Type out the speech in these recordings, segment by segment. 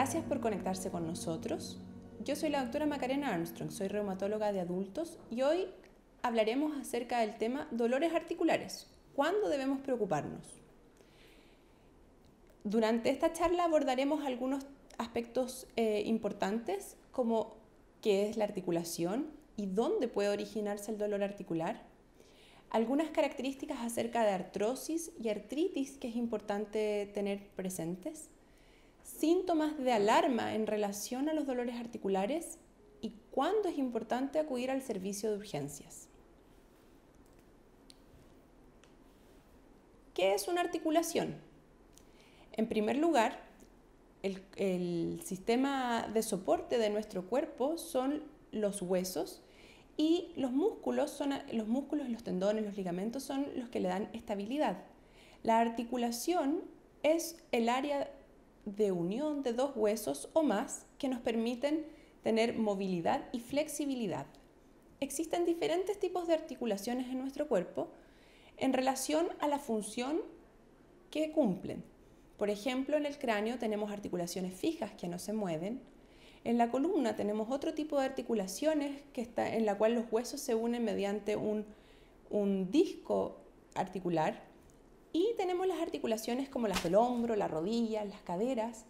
Gracias por conectarse con nosotros. Yo soy la doctora Macarena Armstrong, soy reumatóloga de adultos y hoy hablaremos acerca del tema dolores articulares. ¿Cuándo debemos preocuparnos? Durante esta charla abordaremos algunos aspectos eh, importantes como qué es la articulación y dónde puede originarse el dolor articular, algunas características acerca de artrosis y artritis que es importante tener presentes, síntomas de alarma en relación a los dolores articulares y cuándo es importante acudir al servicio de urgencias. ¿Qué es una articulación? En primer lugar, el, sistema de soporte de nuestro cuerpo son los huesos y los músculos, son, los músculos, los tendones, los ligamentos son los que le dan estabilidad. La articulación es el área de unión de dos huesos o más que nos permiten tener movilidad y flexibilidad. Existen diferentes tipos de articulaciones en nuestro cuerpo en relación a la función que cumplen. Por ejemplo, en el cráneo tenemos articulaciones fijas que no se mueven. En la columna tenemos otro tipo de articulaciones en la cual los huesos se unen mediante un, un disco articular y tenemos las articulaciones como las del hombro, las rodillas, las caderas,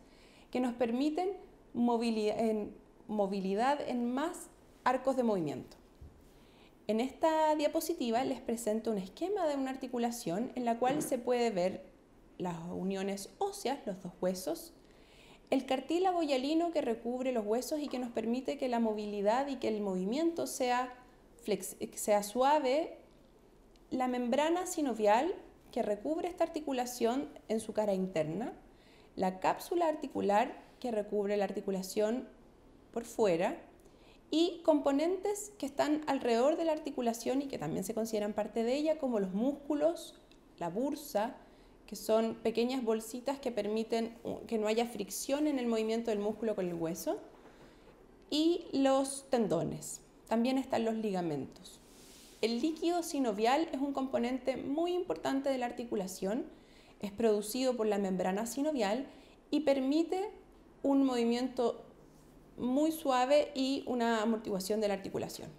que nos permiten movilidad en, más arcos de movimiento. En esta diapositiva les presento un esquema de una articulación en la cual se puede ver las uniones óseas, los dos huesos, el cartílago yalino que recubre los huesos y que nos permite que la movilidad y que el movimiento sea suave, la membrana sinovial que recubre esta articulación en su cara interna, la cápsula articular que recubre la articulación por fuera y componentes que están alrededor de la articulación y que también se consideran parte de ella, como los músculos, la bursa, que son pequeñas bolsitas que permiten que no haya fricción en el movimiento del músculo con el hueso, y los tendones. También están los ligamentos. El líquido sinovial es un componente muy importante de la articulación, es producido por la membrana sinovial y permite un movimiento muy suave y una amortiguación de la articulación.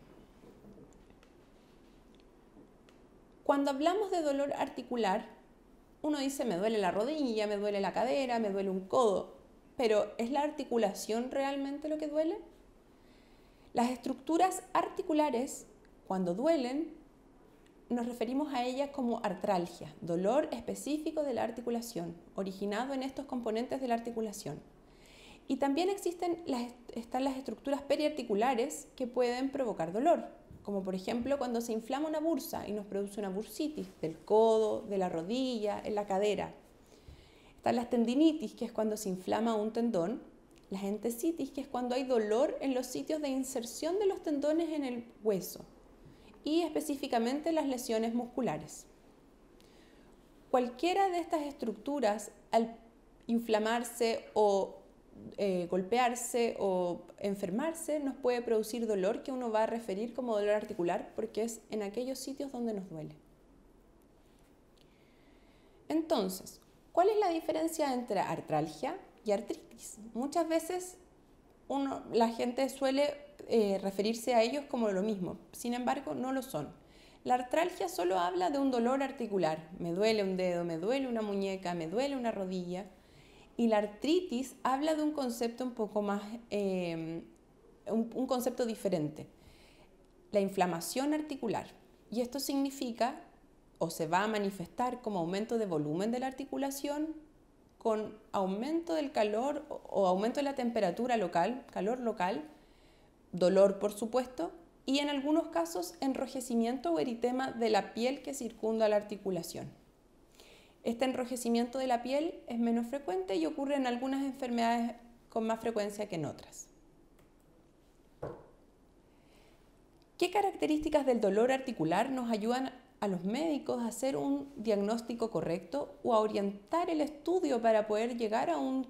Cuando hablamos de dolor articular, uno dice me duele la rodilla, me duele la cadera, me duele un codo, pero ¿es la articulación realmente lo que duele? Las estructuras articulares cuando duelen, nos referimos a ellas como artralgia, dolor específico de la articulación, originado en estos componentes de la articulación. Y también existen las, están las estructuras periarticulares que pueden provocar dolor, como por ejemplo cuando se inflama una bursa y nos produce una bursitis del codo, de la rodilla, en la cadera. Están las tendinitis, que es cuando se inflama un tendón, las entesitis, que es cuando hay dolor en los sitios de inserción de los tendones en el hueso, y específicamente las lesiones musculares. Cualquiera de estas estructuras al inflamarse o eh, golpearse o enfermarse nos puede producir dolor que uno va a referir como dolor articular porque es en aquellos sitios donde nos duele. Entonces, ¿cuál es la diferencia entre artralgia y artritis? Muchas veces la gente suele eh, referirse a ellos como lo mismo, sin embargo no lo son. La artralgia solo habla de un dolor articular, me duele un dedo, me duele una muñeca, me duele una rodilla, y la artritis habla de un concepto un poco más, em, un concepto diferente, la inflamación articular. Y esto significa o se va a manifestar como aumento de volumen de la articulación, con aumento del calor o aumento de la temperatura local, calor local, dolor por supuesto, y en algunos casos enrojecimiento o eritema de la piel que circunda la articulación. Este enrojecimiento de la piel es menos frecuente y ocurre en algunas enfermedades con más frecuencia que en otras. ¿Qué características del dolor articular nos ayudan a los médicos a hacer un diagnóstico correcto o a orientar el estudio para poder llegar a un,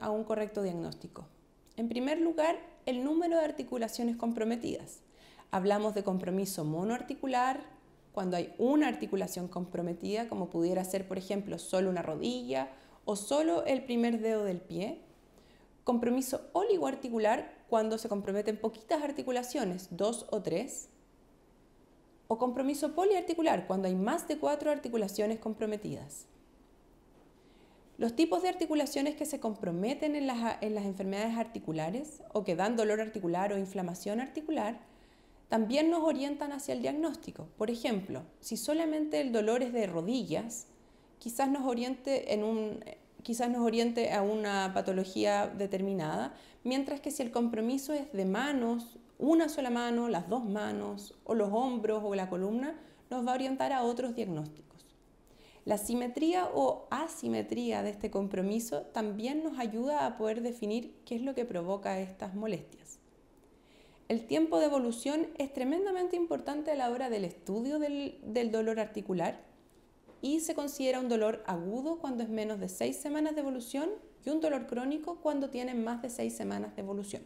a un correcto diagnóstico? En primer lugar, el número de articulaciones comprometidas. Hablamos de compromiso monoarticular, cuando hay una articulación comprometida, como pudiera ser, por ejemplo, solo una rodilla o solo el primer dedo del pie. Compromiso oligoarticular, cuando se comprometen poquitas articulaciones, dos o tres. O compromiso poliarticular, cuando hay más de cuatro articulaciones comprometidas. Los tipos de articulaciones que se comprometen en las, enfermedades articulares o que dan dolor articular o inflamación articular también nos orientan hacia el diagnóstico. Por ejemplo, si solamente el dolor es de rodillas, quizás nos oriente, quizás nos oriente a una patología determinada, mientras que si el compromiso es de manos, una sola mano, las dos manos o los hombros o la columna, nos va a orientar a otros diagnósticos. La simetría o asimetría de este compromiso también nos ayuda a poder definir qué es lo que provoca estas molestias. El tiempo de evolución es tremendamente importante a la hora del estudio del, dolor articular y se considera un dolor agudo cuando es menos de seis semanas de evolución y un dolor crónico cuando tiene más de seis semanas de evolución.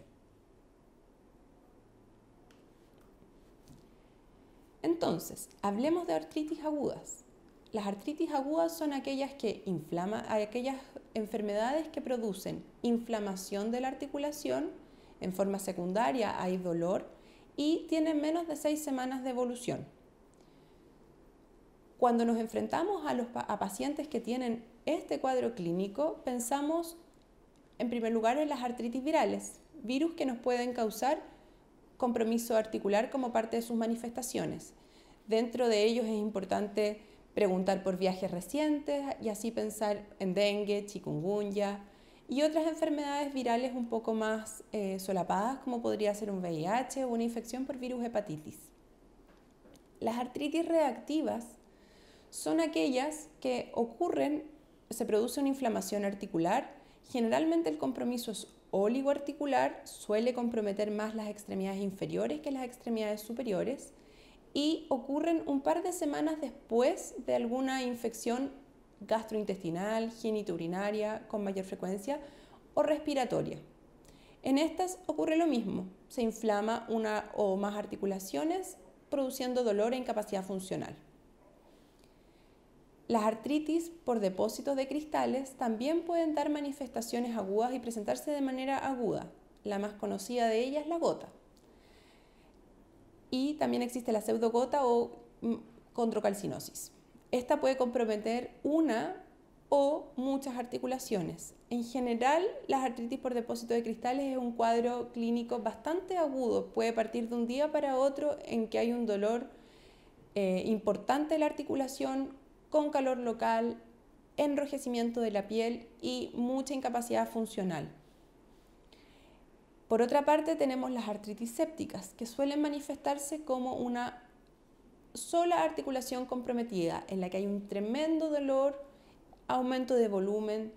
Entonces, hablemos de artritis agudas. Las artritis agudas son aquellas, que inflama, aquellas enfermedades que producen inflamación de la articulación, en forma secundaria hay dolor y tienen menos de seis semanas de evolución. Cuando nos enfrentamos a, los, a pacientes que tienen este cuadro clínico, pensamos en primer lugar en las artritis virales, virus que nos pueden causar compromiso articular como parte de sus manifestaciones. Dentro de ellos es importante preguntar por viajes recientes y así pensar en dengue, chikungunya y otras enfermedades virales un poco más eh, solapadas como podría ser un VIH o una infección por virus hepatitis. Las artritis reactivas son aquellas que ocurren, se produce una inflamación articular, generalmente el compromiso es oligoarticular, suele comprometer más las extremidades inferiores que las extremidades superiores, y ocurren un par de semanas después de alguna infección gastrointestinal, geniturinaria, con mayor frecuencia o respiratoria. En estas ocurre lo mismo, se inflama una o más articulaciones produciendo dolor e incapacidad funcional. Las artritis por depósitos de cristales también pueden dar manifestaciones agudas y presentarse de manera aguda. La más conocida de ellas es la gota y también existe la pseudogota o mm, condrocalcinosis. Esta puede comprometer una o muchas articulaciones. En general, las artritis por depósito de cristales es un cuadro clínico bastante agudo. Puede partir de un día para otro en que hay un dolor eh, importante en la articulación, con calor local, enrojecimiento de la piel y mucha incapacidad funcional. Por otra parte, tenemos las artritis sépticas, que suelen manifestarse como una sola articulación comprometida, en la que hay un tremendo dolor, aumento de volumen,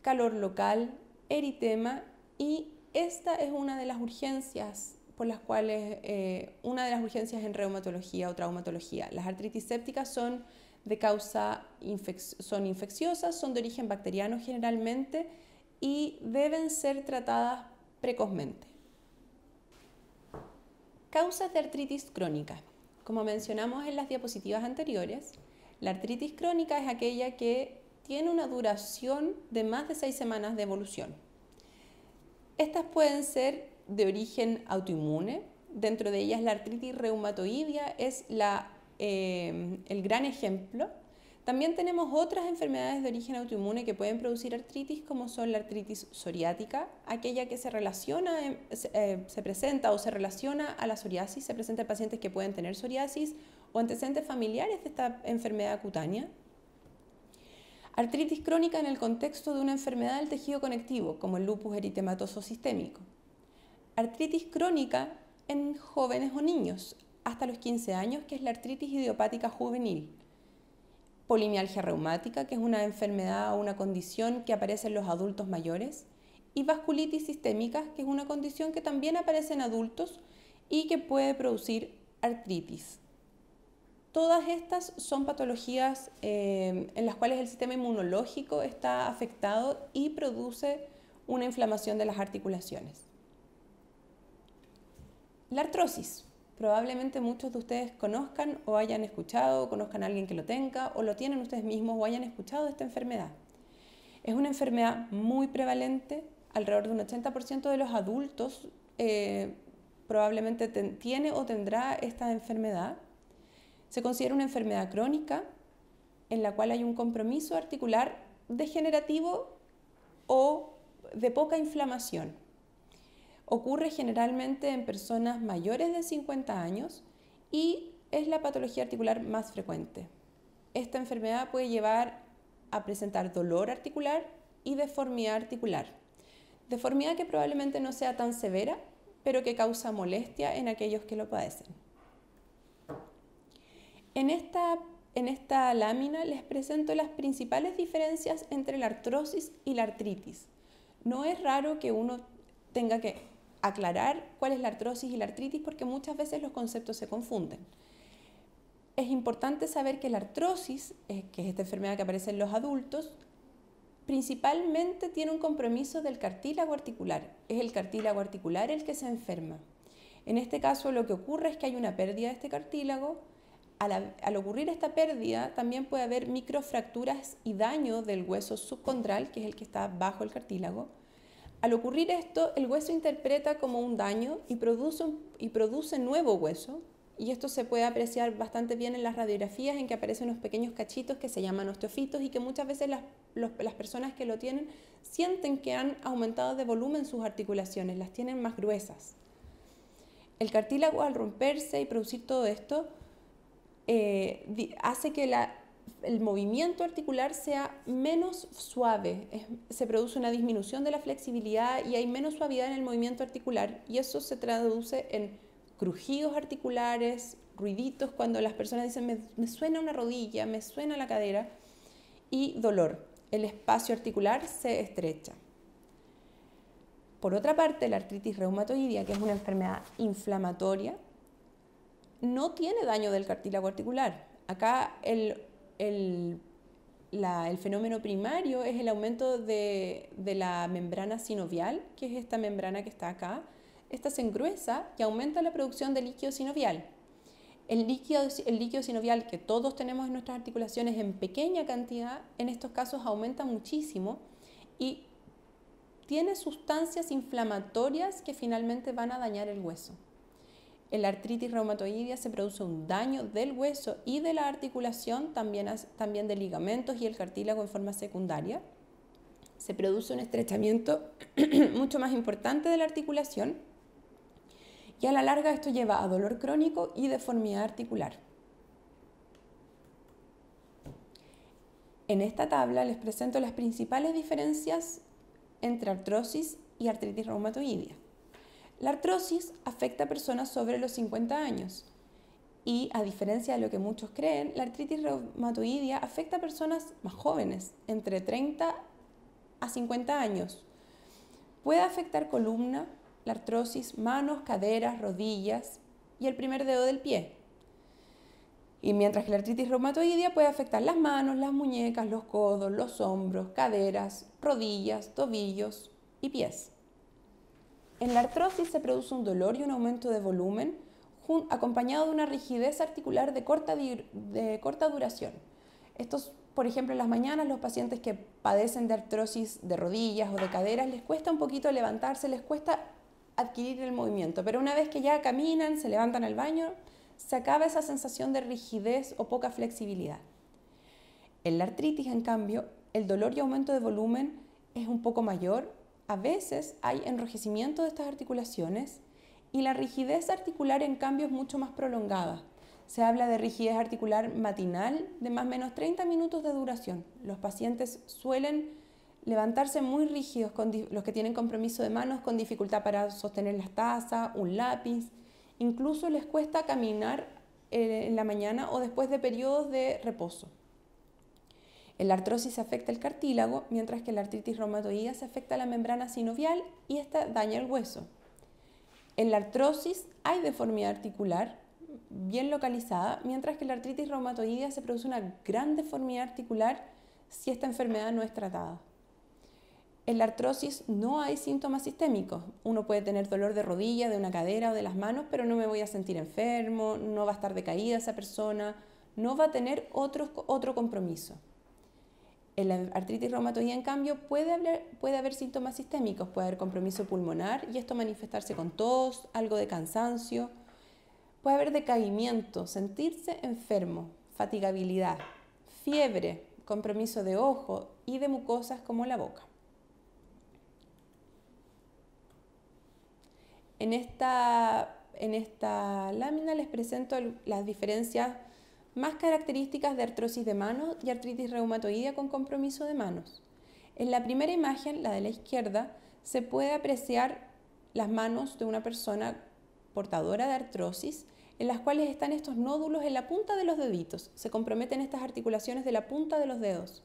calor local, eritema, y esta es una de las urgencias por las cuales, eh, una de las urgencias en reumatología o traumatología. Las artritis sépticas son de causa, son infecciosas, son de origen bacteriano generalmente y deben ser tratadas precozmente. Causas de artritis crónica. Como mencionamos en las diapositivas anteriores, la artritis crónica es aquella que tiene una duración de más de seis semanas de evolución. Estas pueden ser de origen autoinmune, dentro de ellas la artritis reumatoidea es eh, el gran ejemplo, también tenemos otras enfermedades de origen autoinmune que pueden producir artritis, como son la artritis psoriática, aquella que se relaciona, em, eh, se presenta o se relaciona a la psoriasis, se presenta en pacientes que pueden tener psoriasis o antecedentes familiares de esta enfermedad cutánea. Artritis crónica en el contexto de una enfermedad del tejido conectivo, como el lupus eritematoso sistémico. Artritis crónica en jóvenes o niños, hasta los 15 años, que es la artritis idiopática juvenil polimialgia reumática, que es una enfermedad o una condición que aparece en los adultos mayores, y vasculitis sistémica, que es una condición que también aparece en adultos y que puede producir artritis. Todas estas son patologías eh, en las cuales el sistema inmunológico está afectado y produce una inflamación de las articulaciones. La artrosis probablemente muchos de ustedes conozcan o hayan escuchado, o conozcan a alguien que lo tenga, o lo tienen ustedes mismos o hayan escuchado de esta enfermedad. Es una enfermedad muy prevalente, alrededor de un 80% de los adultos eh, probablemente tiene o tendrá esta enfermedad. Se considera una enfermedad crónica en la cual hay un compromiso articular degenerativo o de poca inflamación ocurre generalmente en personas mayores de 50 años y es la patología articular más frecuente. Esta enfermedad puede llevar a presentar dolor articular y deformidad articular. Deformidad que probablemente no sea tan severa, pero que causa molestia en aquellos que lo padecen. En esta, en esta lámina les presento las principales diferencias entre la artrosis y la artritis. No es raro que uno tenga que aclarar cuál es la artrosis y la artritis porque muchas veces los conceptos se confunden. Es importante saber que la artrosis, eh, que es esta enfermedad que aparece en los adultos, principalmente tiene un compromiso del cartílago articular. Es el cartílago articular el que se enferma. En este caso lo que ocurre es que hay una pérdida de este cartílago. Al, ocurrir esta pérdida también puede haber microfracturas y daño del hueso subcondral, que es el que está bajo el cartílago. Al ocurrir esto, el hueso interpreta como un daño y produce, y produce nuevo hueso, y esto se puede apreciar bastante bien en las radiografías en que aparecen unos pequeños cachitos que se llaman osteofitos y que muchas veces las, personas que lo tienen sienten que han aumentado de volumen sus articulaciones, las tienen más gruesas. El cartílago al romperse y producir todo esto eh, hace que la el movimiento articular sea menos suave, se produce una disminución de la flexibilidad y hay menos suavidad en el movimiento articular y eso se traduce en crujidos articulares, ruiditos cuando las personas dicen me, suena una rodilla, me suena la cadera y dolor. El espacio articular se estrecha. Por otra parte, la artritis reumatoidea, que es una enfermedad inflamatoria, no tiene daño del cartílago articular. Acá el el, fenómeno primario es el aumento de, la membrana sinovial, que es esta membrana que está acá. Esta se engruesa y aumenta la producción de líquido sinovial. El el líquido, sinovial que todos tenemos en nuestras articulaciones en pequeña cantidad, en estos casos aumenta muchísimo y tiene sustancias inflamatorias que finalmente van a dañar el hueso. En la artritis reumatoidea se produce un daño del hueso y de la articulación, también, también de ligamentos y el cartílago en forma secundaria. Se produce un estrechamiento mucho más importante de la articulación y a la larga esto lleva a dolor crónico y deformidad articular. En esta tabla les presento las principales diferencias entre artrosis y artritis reumatoidea. La artrosis afecta a personas sobre los 50 años y, a diferencia de lo que muchos creen, la artritis reumatoidea afecta a personas más jóvenes, entre 30 a 50 años. Puede afectar columna, la artrosis, manos, caderas, rodillas y el primer dedo del pie. Y mientras que la artritis reumatoidea puede afectar las manos, las muñecas, los codos, los hombros, caderas, rodillas, tobillos y pies. En la artrosis se produce un dolor y un aumento de volumen acompañado de una rigidez articular de corta, duración. por ejemplo, en las mañanas los pacientes que padecen de artrosis de rodillas o de caderas les cuesta un poquito levantarse, les cuesta adquirir el movimiento, pero una vez que ya caminan, se levantan al baño, se acaba esa sensación de rigidez o poca flexibilidad. En la artritis, en cambio, el dolor y aumento de volumen es un poco mayor a veces hay enrojecimiento de estas articulaciones y la rigidez articular en cambio es mucho más prolongada. Se habla de rigidez articular matinal de más o menos 30 minutos de duración. Los pacientes suelen levantarse muy rígidos, los que tienen compromiso de manos, con dificultad para sostener las tazas, un lápiz. Incluso les cuesta caminar eh, en la mañana o después de periodos de reposo. En la artrosis afecta el cartílago, mientras que la artritis reumatoidea se afecta la membrana sinovial y esta daña el hueso. En la artrosis hay deformidad articular bien localizada, mientras que en la artritis reumatoidea se produce una gran deformidad articular si esta enfermedad no es tratada. En la artrosis no hay síntomas sistémicos. Uno puede tener dolor de rodilla, de una cadera o de las manos, pero no me voy a sentir enfermo, no va a estar decaída esa persona, no va a tener otro compromiso. En la artritis reumatoidea, en cambio, puede haber, síntomas sistémicos, puede haber compromiso pulmonar y esto manifestarse con tos, algo de cansancio, puede haber decaimiento, sentirse enfermo, fatigabilidad, fiebre, compromiso de ojo y de mucosas como la boca. En esta, en esta lámina les presento las diferencias más características de artrosis de manos y artritis reumatoidea con compromiso de manos. En la primera imagen, la de la izquierda, se puede apreciar las manos de una persona portadora de artrosis, en las cuales están estos nódulos en la punta de los deditos. Se comprometen estas articulaciones de la punta de los dedos,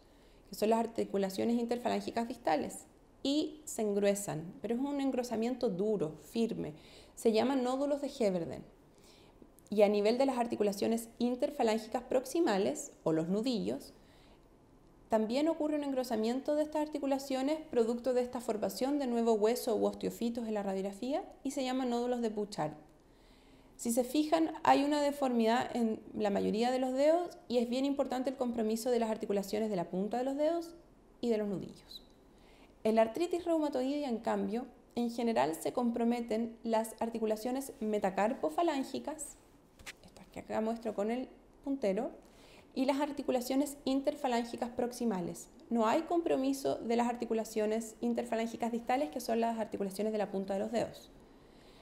que son las articulaciones interfalángicas distales, y se engruesan, pero es un engrosamiento duro, firme. Se llaman nódulos de Heberden y a nivel de las articulaciones interfalángicas proximales o los nudillos, también ocurre un engrosamiento de estas articulaciones producto de esta formación de nuevo hueso u osteofitos en la radiografía y se llaman nódulos de Bouchard. Si se fijan, hay una deformidad en la mayoría de los dedos y es bien importante el compromiso de las articulaciones de la punta de los dedos y de los nudillos. En la artritis reumatoidea, en cambio, en general se comprometen las articulaciones metacarpofalángicas, que acá muestro con el puntero, y las articulaciones interfalángicas proximales. No hay compromiso de las articulaciones interfalángicas distales, que son las articulaciones de la punta de los dedos.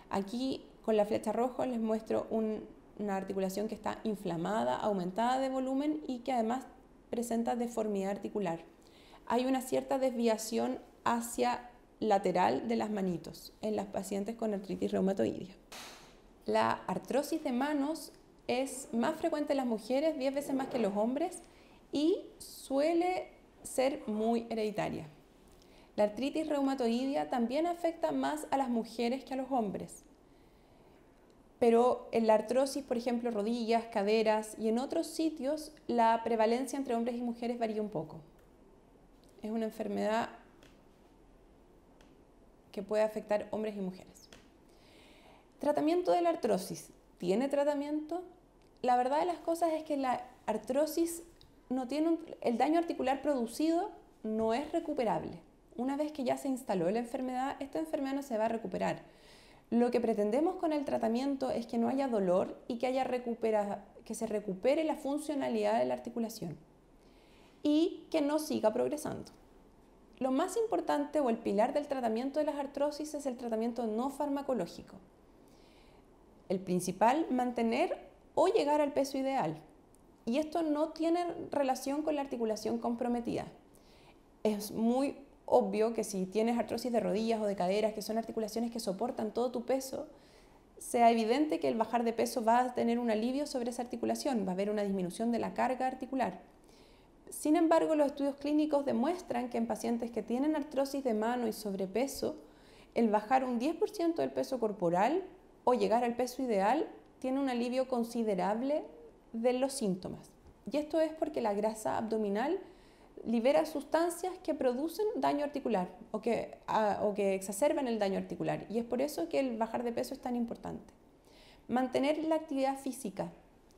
Aquí con la flecha roja les muestro una articulación que está inflamada, aumentada de volumen y que además presenta deformidad articular. Hay una cierta desviación hacia lateral de las manitos en las pacientes con artritis reumatoidea. La artrosis de manos es más frecuente en las mujeres, 10 veces más que en los hombres y suele ser muy hereditaria. La artritis reumatoidea también afecta más a las mujeres que a los hombres. Pero en la artrosis, por ejemplo, rodillas, caderas y en otros sitios, la prevalencia entre hombres y mujeres varía un poco. Es una enfermedad que puede afectar hombres y mujeres. Tratamiento de la artrosis. ¿Tiene tratamiento? la verdad de las cosas es que la artrosis no tiene el daño articular producido no es recuperable. Una vez que ya se instaló la enfermedad, esta enfermedad no se va a recuperar. Lo que pretendemos con el tratamiento es que no haya dolor y que, haya recupera, que se recupere la funcionalidad de la articulación y que no siga progresando. Lo más importante o el pilar del tratamiento de las artrosis es el tratamiento no farmacológico. El principal, mantener o llegar al peso ideal. Y esto no tiene relación con la articulación comprometida. Es muy obvio que si tienes artrosis de rodillas o de caderas, que son articulaciones que soportan todo tu peso, sea evidente que el bajar de peso va a tener un alivio sobre esa articulación, va a haber una disminución de la carga articular. Sin embargo, los estudios clínicos demuestran que en pacientes que tienen artrosis de mano y sobrepeso, el bajar un 10% del peso corporal o llegar al peso ideal tiene un alivio considerable de los síntomas. Y esto es porque la grasa abdominal libera sustancias que producen daño articular o que, o que exacerban el daño articular. Y es por eso que el bajar de peso es tan importante. Mantener la actividad física.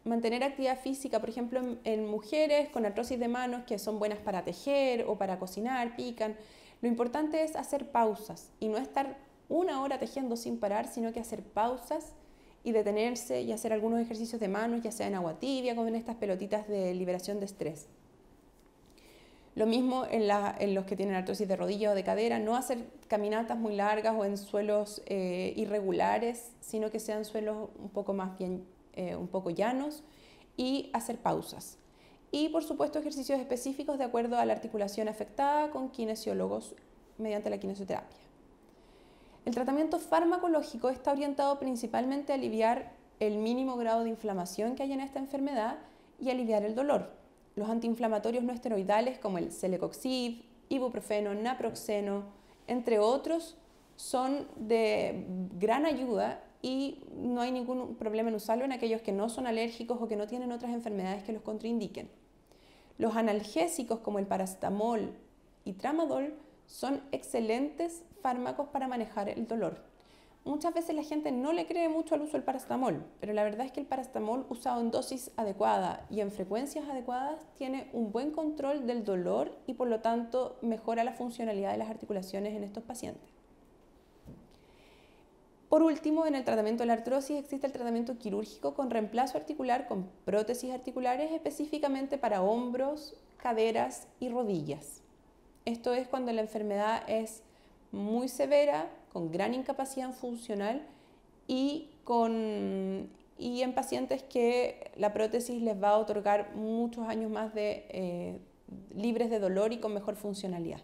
Mantener actividad física, por ejemplo, en mujeres con artrosis de manos que son buenas para tejer o para cocinar, pican. Lo importante es hacer pausas y no estar una hora tejiendo sin parar, sino que hacer pausas y detenerse y hacer algunos ejercicios de manos, ya sea en agua tibia, con estas pelotitas de liberación de estrés. Lo mismo en, los que tienen artrosis de rodilla o de cadera, no hacer caminatas muy largas o en suelos eh, irregulares, sino que sean suelos un poco más bien, eh, un poco llanos y hacer pausas. Y por supuesto ejercicios específicos de acuerdo a la articulación afectada con kinesiólogos mediante la kinesioterapia. El tratamiento farmacológico está orientado principalmente a aliviar el mínimo grado de inflamación que hay en esta enfermedad y aliviar el dolor. Los antiinflamatorios no esteroidales como el celecoxib, ibuprofeno, naproxeno, entre otros, son de gran ayuda y no hay ningún problema en usarlo en aquellos que no son alérgicos o que no tienen otras enfermedades que los contraindiquen. Los analgésicos como el paracetamol y tramadol son excelentes fármacos para manejar el dolor. Muchas veces la gente no le cree mucho al uso del paracetamol, pero la verdad es que el paracetamol usado en dosis adecuada y en frecuencias adecuadas tiene un buen control del dolor y por lo tanto mejora la funcionalidad de las articulaciones en estos pacientes. Por último, en el tratamiento de la artrosis existe el tratamiento quirúrgico con reemplazo articular con prótesis articulares específicamente para hombros, caderas y rodillas. Esto es cuando la enfermedad es muy severa, con gran incapacidad funcional y, y en pacientes que la prótesis les va a otorgar muchos años más de, eh, libres de dolor y con mejor funcionalidad.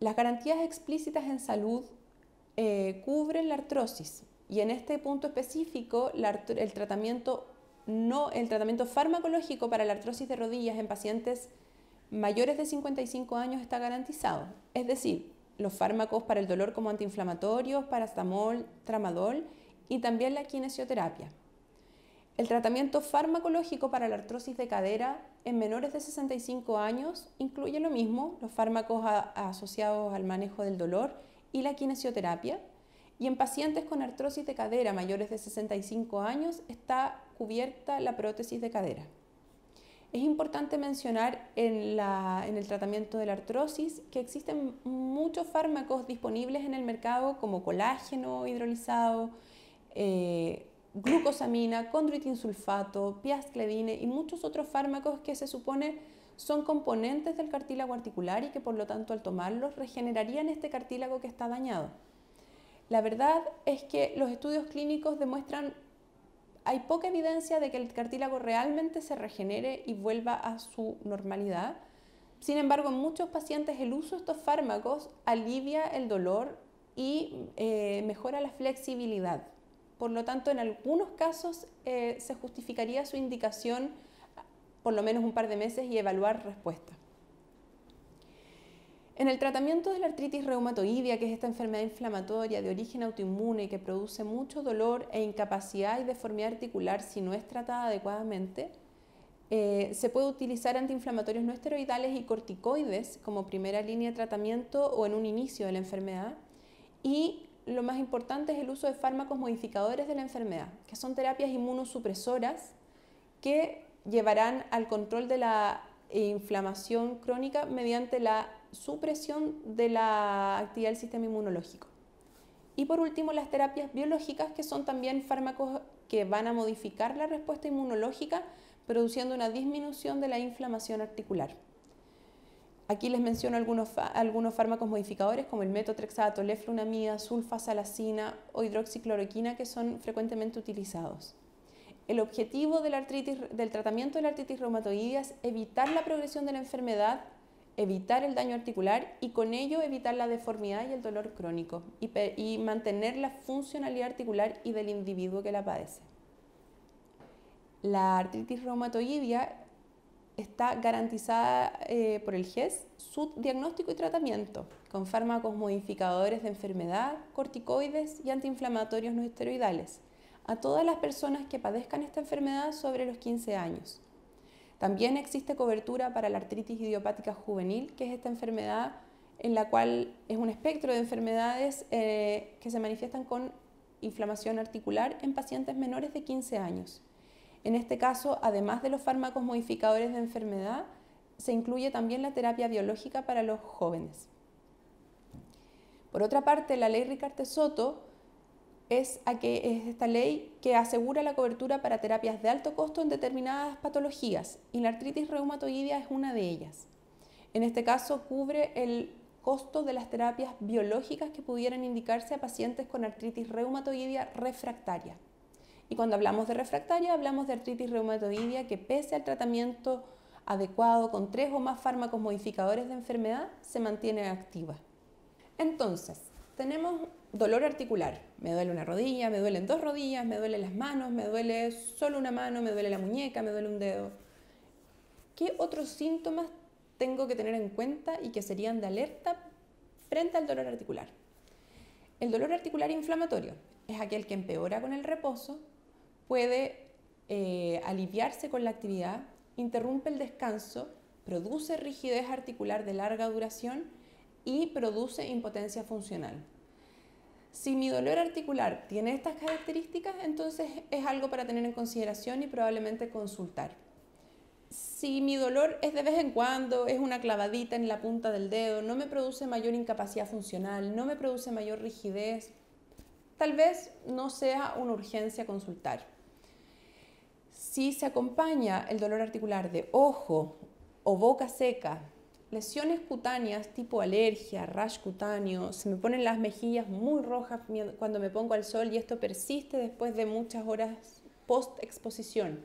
Las garantías explícitas en salud eh, cubren la artrosis y en este punto específico el, no, el tratamiento farmacológico para la artrosis de rodillas en pacientes mayores de 55 años está garantizado. Es decir, los fármacos para el dolor como antiinflamatorios, paracetamol, tramadol y también la kinesioterapia. El tratamiento farmacológico para la artrosis de cadera en menores de 65 años incluye lo mismo, los fármacos asociados al manejo del dolor y la kinesioterapia. Y en pacientes con artrosis de cadera mayores de 65 años está cubierta la prótesis de cadera. Es importante mencionar en, el tratamiento de la artrosis que existen muchos fármacos disponibles en el mercado como colágeno hidrolizado, eh, glucosamina, condroitin sulfato, y muchos otros fármacos que se supone son componentes del cartílago articular y que por lo tanto al tomarlos regenerarían este cartílago que está dañado. La verdad es que los estudios clínicos demuestran hay poca evidencia de que el cartílago realmente se regenere y vuelva a su normalidad. Sin embargo, en muchos pacientes el uso de estos fármacos alivia el dolor y eh, mejora la flexibilidad. Por lo tanto, en algunos casos eh, se justificaría su indicación por lo menos un par de meses y evaluar respuesta. En el tratamiento de la artritis reumatoidea, que es esta enfermedad inflamatoria de origen autoinmune que produce mucho dolor e incapacidad y deformidad articular si no es tratada adecuadamente, eh, se puede utilizar antiinflamatorios no esteroidales y corticoides como primera línea de tratamiento o en un inicio de la enfermedad. Y lo más importante es el uso de fármacos modificadores de la enfermedad, que son terapias inmunosupresoras que llevarán al control de la inflamación crónica mediante la supresión de la actividad del sistema inmunológico. Y por último, las terapias biológicas, que son también fármacos que van a modificar la respuesta inmunológica, produciendo una disminución de la inflamación articular. Aquí les menciono algunos, algunos fármacos modificadores como el metotrexato, leflunamida, sulfasalacina o hidroxicloroquina que son frecuentemente utilizados. El objetivo del tratamiento de la artritis reumatoidea es evitar la progresión de la enfermedad evitar el daño articular y con ello evitar la deformidad y el dolor crónico y, mantener la funcionalidad articular y del individuo que la padece. La artritis reumatoidea está garantizada eh, por el GES su diagnóstico y tratamiento con fármacos modificadores de enfermedad, corticoides y antiinflamatorios no esteroidales a todas las personas que padezcan esta enfermedad sobre los 15 años también existe cobertura para la artritis idiopática juvenil, que es esta enfermedad en la cual es un espectro de enfermedades eh, que se manifiestan con inflamación articular en pacientes menores de 15 años. En este caso, además de los fármacos modificadores de enfermedad, se incluye también la terapia biológica para los jóvenes. Por otra parte, la ley Ricarte Soto es, a que, es esta ley que asegura la cobertura para terapias de alto costo en determinadas patologías y la artritis reumatoidea es una de ellas. En este caso cubre el costo de las terapias biológicas que pudieran indicarse a pacientes con artritis reumatoidea refractaria. Y cuando hablamos de refractaria, hablamos de artritis reumatoidea que pese al tratamiento adecuado con tres o más fármacos modificadores de enfermedad, se mantiene activa. Entonces, tenemos dolor articular, me duele una rodilla, me duelen dos rodillas, me duelen las manos, me duele solo una mano, me duele la muñeca, me duele un dedo. ¿Qué otros síntomas tengo que tener en cuenta y que serían de alerta frente al dolor articular? El dolor articular inflamatorio es aquel que empeora con el reposo, puede eh, aliviarse con la actividad, interrumpe el descanso, produce rigidez articular de larga duración y produce impotencia funcional si mi dolor articular tiene estas características, entonces es algo para tener en consideración y probablemente consultar. Si mi dolor es de vez en cuando, es una clavadita en la punta del dedo, no me produce mayor incapacidad funcional, no me produce mayor rigidez, tal vez no sea una urgencia consultar. Si se acompaña el dolor articular de ojo o boca seca lesiones cutáneas tipo alergia, rash cutáneo, se me ponen las mejillas muy rojas cuando me pongo al sol y esto persiste después de muchas horas post exposición.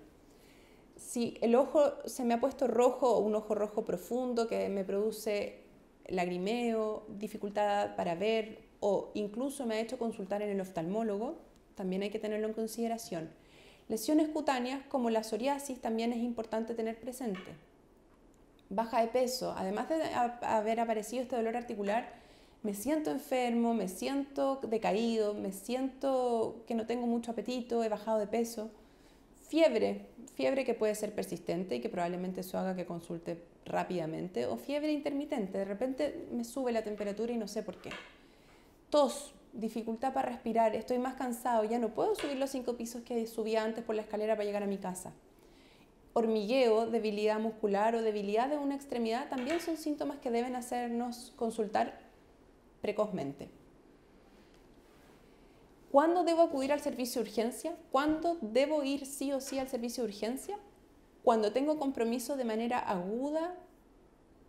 Si el ojo se me ha puesto rojo, un ojo rojo profundo que me produce lagrimeo, dificultad para ver o incluso me ha hecho consultar en el oftalmólogo, también hay que tenerlo en consideración. Lesiones cutáneas como la psoriasis también es importante tener presente baja de peso, además de haber aparecido este dolor articular, me siento enfermo, me siento decaído, me siento que no tengo mucho apetito, he bajado de peso. Fiebre, fiebre que puede ser persistente y que probablemente eso haga que consulte rápidamente, o fiebre intermitente, de repente me sube la temperatura y no sé por qué. Tos, dificultad para respirar, estoy más cansado, ya no puedo subir los cinco pisos que subía antes por la escalera para llegar a mi casa hormigueo, debilidad muscular o debilidad de una extremidad también son síntomas que deben hacernos consultar precozmente. ¿Cuándo debo acudir al servicio de urgencia? ¿Cuándo debo ir sí o sí al servicio de urgencia? Cuando tengo compromiso de manera aguda,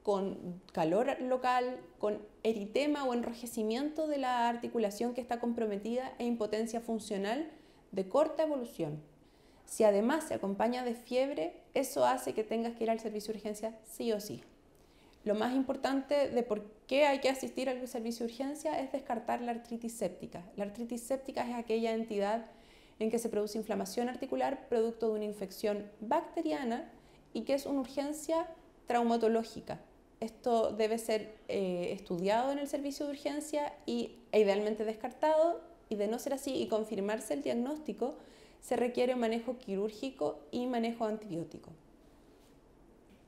con calor local, con eritema o enrojecimiento de la articulación que está comprometida e impotencia funcional de corta evolución. Si además se acompaña de fiebre, eso hace que tengas que ir al servicio de urgencia sí o sí. Lo más importante de por qué hay que asistir al servicio de urgencia es descartar la artritis séptica. La artritis séptica es aquella entidad en que se produce inflamación articular producto de una infección bacteriana y que es una urgencia traumatológica. Esto debe ser eh, estudiado en el servicio de urgencia y e idealmente descartado y de no ser así y confirmarse el diagnóstico, se requiere un manejo quirúrgico y manejo antibiótico.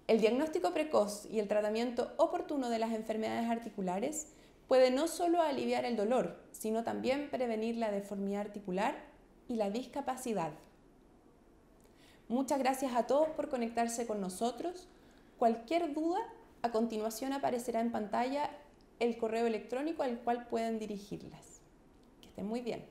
El diagnóstico precoz y el tratamiento oportuno de las enfermedades articulares puede no solo aliviar el dolor, sino también prevenir la deformidad articular y la discapacidad. Muchas gracias a todos por conectarse con nosotros. Cualquier duda, a continuación aparecerá en pantalla el correo electrónico al cual pueden dirigirlas. Que estén muy bien.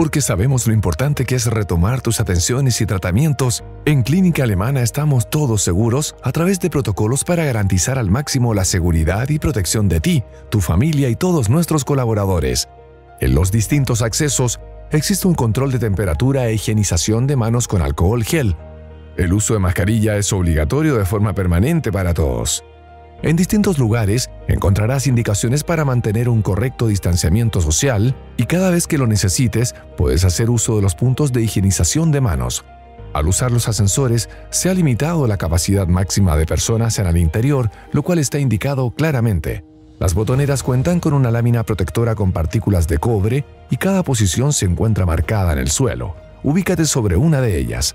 porque sabemos lo importante que es retomar tus atenciones y tratamientos, en Clínica Alemana estamos todos seguros a través de protocolos para garantizar al máximo la seguridad y protección de ti, tu familia y todos nuestros colaboradores. En los distintos accesos existe un control de temperatura e higienización de manos con alcohol gel. El uso de mascarilla es obligatorio de forma permanente para todos. En distintos lugares encontrarás indicaciones para mantener un correcto distanciamiento social y cada vez que lo necesites puedes hacer uso de los puntos de higienización de manos. Al usar los ascensores, se ha limitado la capacidad máxima de personas en el interior, lo cual está indicado claramente. Las botoneras cuentan con una lámina protectora con partículas de cobre y cada posición se encuentra marcada en el suelo. Ubícate sobre una de ellas.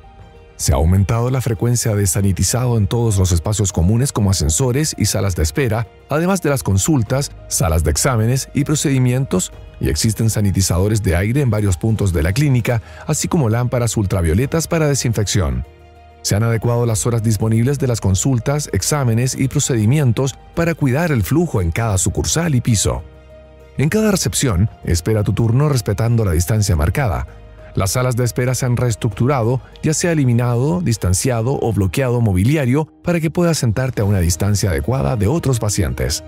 Se ha aumentado la frecuencia de sanitizado en todos los espacios comunes como ascensores y salas de espera, además de las consultas, salas de exámenes y procedimientos, y existen sanitizadores de aire en varios puntos de la clínica, así como lámparas ultravioletas para desinfección. Se han adecuado las horas disponibles de las consultas, exámenes y procedimientos para cuidar el flujo en cada sucursal y piso. En cada recepción, espera tu turno respetando la distancia marcada, las salas de espera se han reestructurado, ya sea eliminado, distanciado o bloqueado mobiliario para que puedas sentarte a una distancia adecuada de otros pacientes.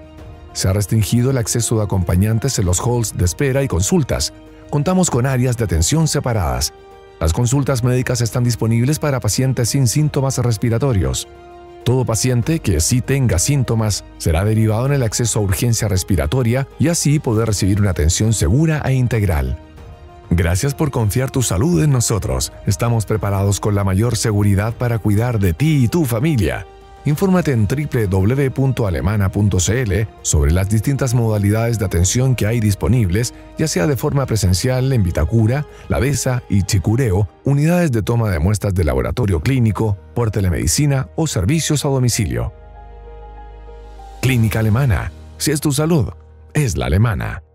Se ha restringido el acceso de acompañantes en los halls de espera y consultas. Contamos con áreas de atención separadas. Las consultas médicas están disponibles para pacientes sin síntomas respiratorios. Todo paciente que sí tenga síntomas será derivado en el acceso a urgencia respiratoria y así poder recibir una atención segura e integral. Gracias por confiar tu salud en nosotros. Estamos preparados con la mayor seguridad para cuidar de ti y tu familia. Infórmate en www.alemana.cl sobre las distintas modalidades de atención que hay disponibles, ya sea de forma presencial en Vitacura, La Besa y Chicureo, unidades de toma de muestras de laboratorio clínico, por telemedicina o servicios a domicilio. Clínica Alemana. Si es tu salud, es la alemana.